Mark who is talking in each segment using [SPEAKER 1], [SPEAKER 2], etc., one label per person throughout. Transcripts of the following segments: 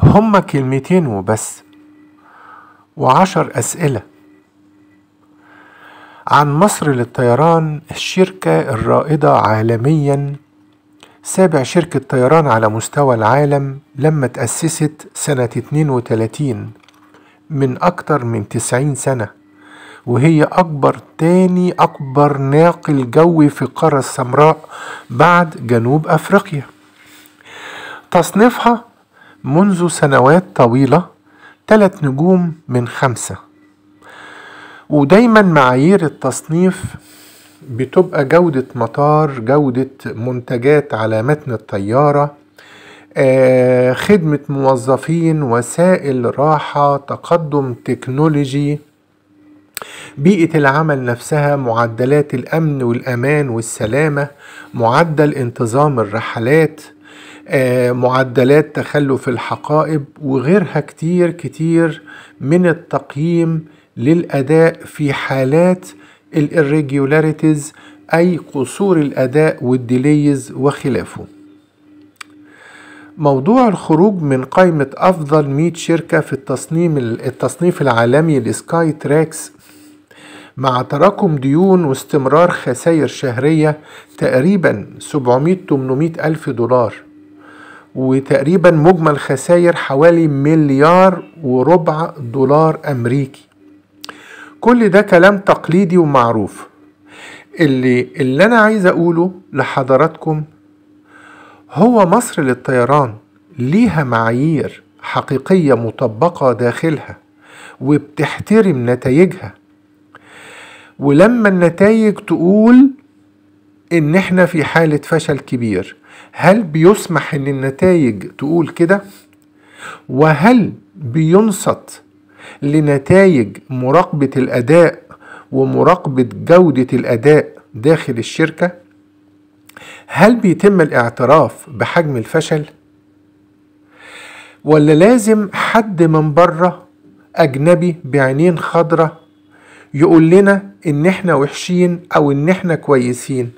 [SPEAKER 1] هما كلمتين وبس وعشر أسئلة عن مصر للطيران الشركة الرائدة عالميا سابع شركة طيران على مستوى العالم لما تأسست سنة 32 من أكتر من 90 سنة وهي أكبر تاني أكبر ناقل جوي في القارة السمراء بعد جنوب أفريقيا تصنيفها منذ سنوات طويلة ثلاث نجوم من خمسة ودايما معايير التصنيف بتبقى جودة مطار جودة منتجات على متن الطيارة آه، خدمة موظفين وسائل راحة تقدم تكنولوجي بيئة العمل نفسها معدلات الأمن والأمان والسلامة معدل انتظام الرحلات آه، معدلات تخلف الحقائب وغيرها كتير كتير من التقييم للأداء في حالات الirregularities أي قصور الأداء والديليز وخلافه موضوع الخروج من قائمة أفضل 100 شركة في التصنيف التصنيف العالمي لسكاي تراكس مع تراكم ديون واستمرار خسائر شهرية تقريبا 700-800 ألف دولار وتقريبا مجمل خسائر حوالي مليار وربع دولار أمريكي كل ده كلام تقليدي ومعروف اللي, اللي أنا عايز أقوله لحضراتكم هو مصر للطيران ليها معايير حقيقية مطبقة داخلها وبتحترم نتائجها ولما النتائج تقول إن إحنا في حالة فشل كبير هل بيسمح ان النتائج تقول كده وهل بينصت لنتائج مراقبه الاداء ومراقبه جوده الاداء داخل الشركه هل بيتم الاعتراف بحجم الفشل ولا لازم حد من بره اجنبي بعينين خضره يقول لنا ان احنا وحشين او ان احنا كويسين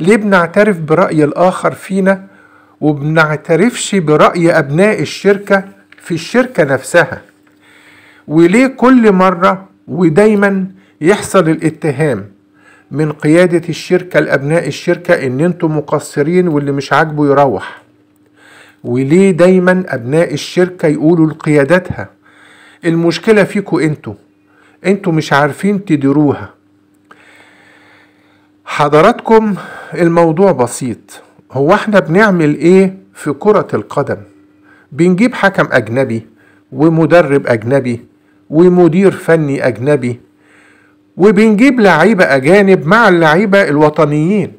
[SPEAKER 1] ليه بنعترف برأي الآخر فينا وبنعترفش برأي أبناء الشركة في الشركة نفسها وليه كل مرة ودايما يحصل الاتهام من قيادة الشركة لأبناء الشركة إن أنتم مقصرين واللي مش عاجبه يروح وليه دايما أبناء الشركة يقولوا لقيادتها المشكلة فيكوا أنتوا أنتوا مش عارفين تديروها حضراتكم الموضوع بسيط هو احنا بنعمل ايه في كرة القدم بنجيب حكم اجنبي ومدرب اجنبي ومدير فني اجنبي وبنجيب لعيبة اجانب مع اللعيبة الوطنيين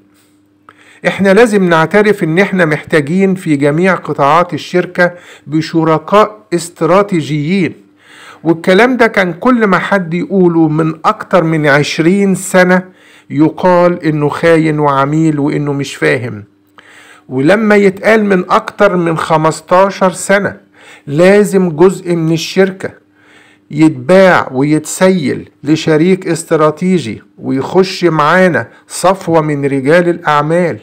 [SPEAKER 1] احنا لازم نعترف ان احنا محتاجين في جميع قطاعات الشركة بشركاء استراتيجيين والكلام ده كان كل ما حد يقوله من اكتر من عشرين سنة يقال انه خاين وعميل وانه مش فاهم ولما يتقال من اكتر من 15 سنة لازم جزء من الشركة يتباع ويتسيل لشريك استراتيجي ويخش معانا صفوة من رجال الأعمال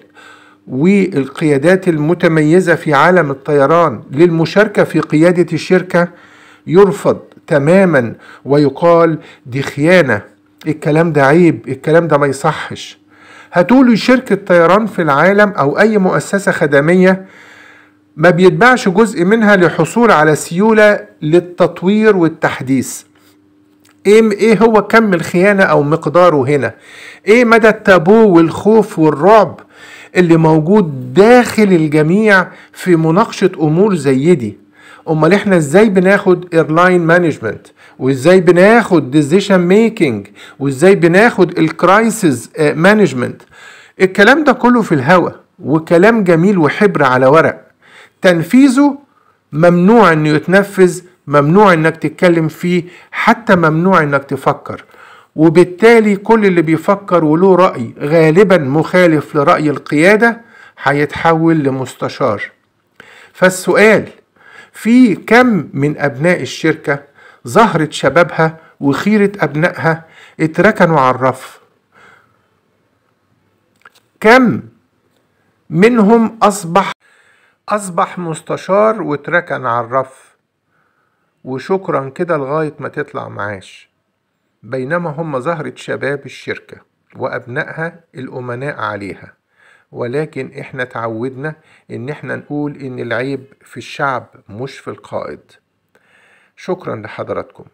[SPEAKER 1] والقيادات المتميزة في عالم الطيران للمشاركة في قيادة الشركة يرفض تماما ويقال دي خيانة الكلام ده عيب الكلام ده ما يصحش هتقولوا شركة طيران في العالم أو أي مؤسسة خدمية ما بيتباعش جزء منها لحصول على سيولة للتطوير والتحديث ايه ايه هو كم الخيانه او مقداره هنا ايه مدى التابو والخوف والرعب اللي موجود داخل الجميع في مناقشه امور زي دي امال احنا ازاي بناخد ايرلاين مانجمنت وازاي بناخد ديزيشن ميكنج وازاي بناخد الكرايسيس آه، مانجمنت الكلام ده كله في الهوا وكلام جميل وحبر على ورق تنفيذه ممنوع انه يتنفذ ممنوع انك تتكلم فيه حتى ممنوع انك تفكر وبالتالي كل اللي بيفكر وله رأي غالبا مخالف لرأي القيادة هيتحول لمستشار فالسؤال في كم من أبناء الشركة زهرة شبابها وخيرة أبنائها اتركنوا على الرف كم منهم أصبح أصبح مستشار واتركن على الرف وشكرا كده لغاية ما تطلع معاش بينما هم زهرة شباب الشركة وأبنائها الأمناء عليها ولكن احنا تعودنا ان احنا نقول ان العيب في الشعب مش في القائد شكرا لحضراتكم